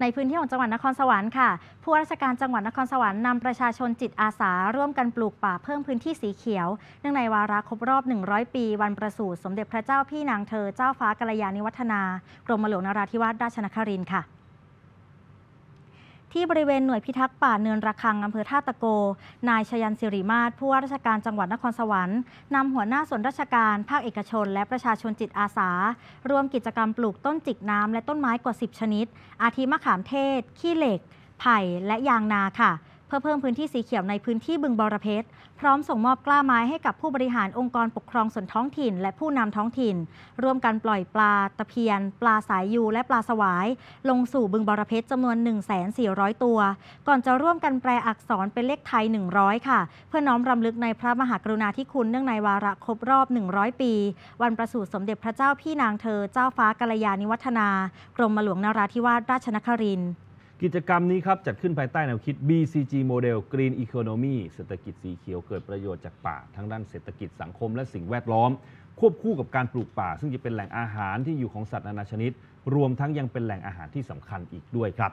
ในพื้นที่ของจังหวัดนครสวรรค์ค่ะ ผู้ราชการจังหวัดนครสวรรค์นำประชาชนจิตอาสาร่วมกันปลูกป่าเพิ่มพื้นที่สีเขียว เนื่องในวาระครบรอบ 100 ปี วันประสูติสมเด็จพระเจ้าพี่นางเธอ เจ้าฟ้ากัลยาณิวัฒนา กรมหลวงนราธิวาสราชนครินทร์ค่ะที่บริเวณหน่วยพิทักษ์ป่าเนินระคัง อำเภอท่าตะโก นายชยันสิริมาศผู้ว่าราชการจังหวัดนครสวรรค์นำหัวหน้าส่วนราชการ ภาคเอกชน และประชาชนจิตอาสาร่วมกิจกรรมปลูกต้นจิกน้ำและต้นไม้กว่า 10 ชนิด อาทิมะขามเทศ ขี้เหล็ก ไผ่และยางนาค่ะเพื่อเพิ่มพื้นที่สีเขียวในพื้นที่บึงบอระเพ็ดพร้อมส่งมอบกล้าไม้ให้กับผู้บริหารองค์กรปกครองส่วนท้องถิ่น และผู้นำท้องถิ่น ร่วมกันปล่อยปลาตะเพียน ปลาสายยูและปลาสวาย ลงสู่บึงบอระเพ็ดจำนวน 1,400 ตัว ก่อนจะร่วมกันแปลอักษรเป็นเลขไทย 100 ค่ะ เพื่อน้อมรำลึกในพระมหากรุณาธิคุณเนื่องในวาระครบรอบ 100 ปี วันประสูติสมเด็จพระเจ้าพี่นางเธอ เจ้าฟ้ากัลยาณิวัฒนา กรมหลวงนราธิวาสราชนครินทร์กิจกรรมนี้ครับจัดขึ้นภายใต้แนวคิด BCG Model Green Economy เศรษฐกิจสีเขียวเกิดประโยชน์จากป่า ทั้งด้านเศรษฐกิจสังคมและสิ่งแวดล้อม ควบคู่กับการปลูกป่า ซึ่งจะเป็นแหล่งอาหารที่อยู่ของสัตว์นานาชนิด รวมทั้งยังเป็นแหล่งอาหารที่สำคัญอีกด้วยครับ